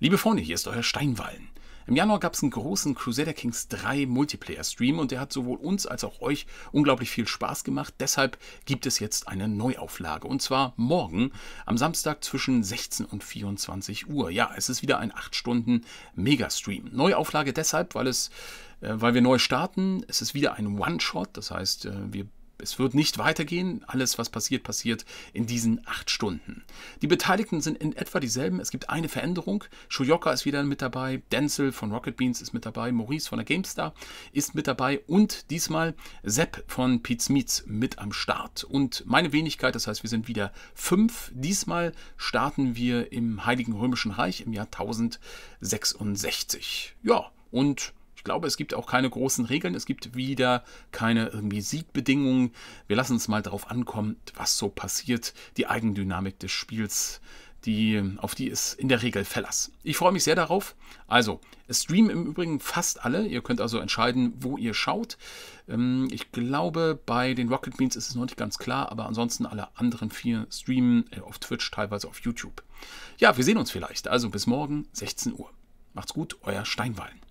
Liebe Freunde, hier ist euer Steinwallen. Im Januar gab es einen großen Crusader Kings 3 Multiplayer-Stream und der hat sowohl uns als auch euch unglaublich viel Spaß gemacht. Deshalb gibt es jetzt eine Neuauflage und zwar morgen am Samstag zwischen 16 und 24 Uhr. Ja, es ist wieder ein 8-Stunden-Mega-Stream. Neuauflage deshalb, weil es äh, weil wir neu starten. Es ist wieder ein One-Shot, das heißt, äh, wir es wird nicht weitergehen. Alles, was passiert, passiert in diesen acht Stunden. Die Beteiligten sind in etwa dieselben. Es gibt eine Veränderung. Shoyoka ist wieder mit dabei. Denzel von Rocket Beans ist mit dabei. Maurice von der GameStar ist mit dabei. Und diesmal Sepp von Pete's Meets mit am Start. Und meine Wenigkeit, das heißt, wir sind wieder fünf. Diesmal starten wir im Heiligen Römischen Reich im Jahr 1066. Ja, und ich glaube, es gibt auch keine großen Regeln. Es gibt wieder keine irgendwie Siegbedingungen. Wir lassen uns mal darauf ankommen, was so passiert. Die Eigendynamik des Spiels, die, auf die ist in der Regel Fellas. Ich freue mich sehr darauf. Also, es streamen im Übrigen fast alle. Ihr könnt also entscheiden, wo ihr schaut. Ähm, ich glaube, bei den Rocket Beans ist es noch nicht ganz klar, aber ansonsten alle anderen vier streamen äh, auf Twitch, teilweise auf YouTube. Ja, wir sehen uns vielleicht. Also bis morgen, 16 Uhr. Macht's gut, euer Steinwallen.